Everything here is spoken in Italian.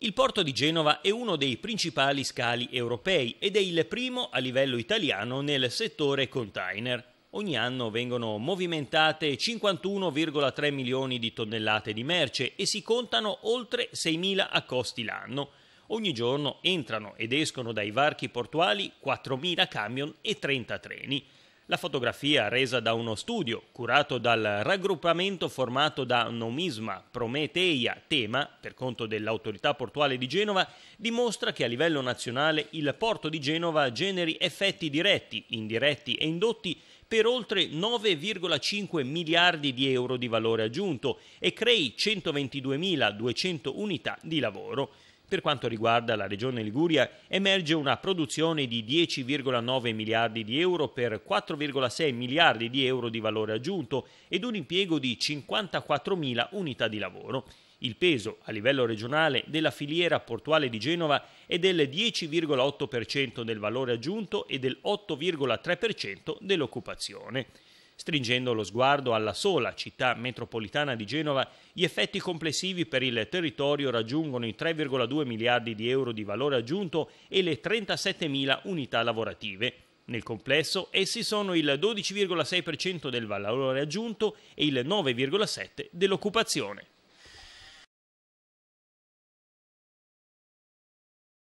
Il porto di Genova è uno dei principali scali europei ed è il primo a livello italiano nel settore container. Ogni anno vengono movimentate 51,3 milioni di tonnellate di merce e si contano oltre 6.000 accosti l'anno. Ogni giorno entrano ed escono dai varchi portuali 4.000 camion e 30 treni. La fotografia resa da uno studio curato dal raggruppamento formato da Nomisma, Prometeia, Tema, per conto dell'autorità portuale di Genova, dimostra che a livello nazionale il porto di Genova generi effetti diretti, indiretti e indotti per oltre 9,5 miliardi di euro di valore aggiunto e crei 122.200 unità di lavoro. Per quanto riguarda la regione Liguria, emerge una produzione di 10,9 miliardi di euro per 4,6 miliardi di euro di valore aggiunto ed un impiego di 54 mila unità di lavoro. Il peso a livello regionale della filiera portuale di Genova è del 10,8% del valore aggiunto e del 8,3% dell'occupazione stringendo lo sguardo alla sola città metropolitana di Genova, gli effetti complessivi per il territorio raggiungono i 3,2 miliardi di euro di valore aggiunto e le 37 mila unità lavorative. Nel complesso essi sono il 12,6% del valore aggiunto e il 9,7% dell'occupazione.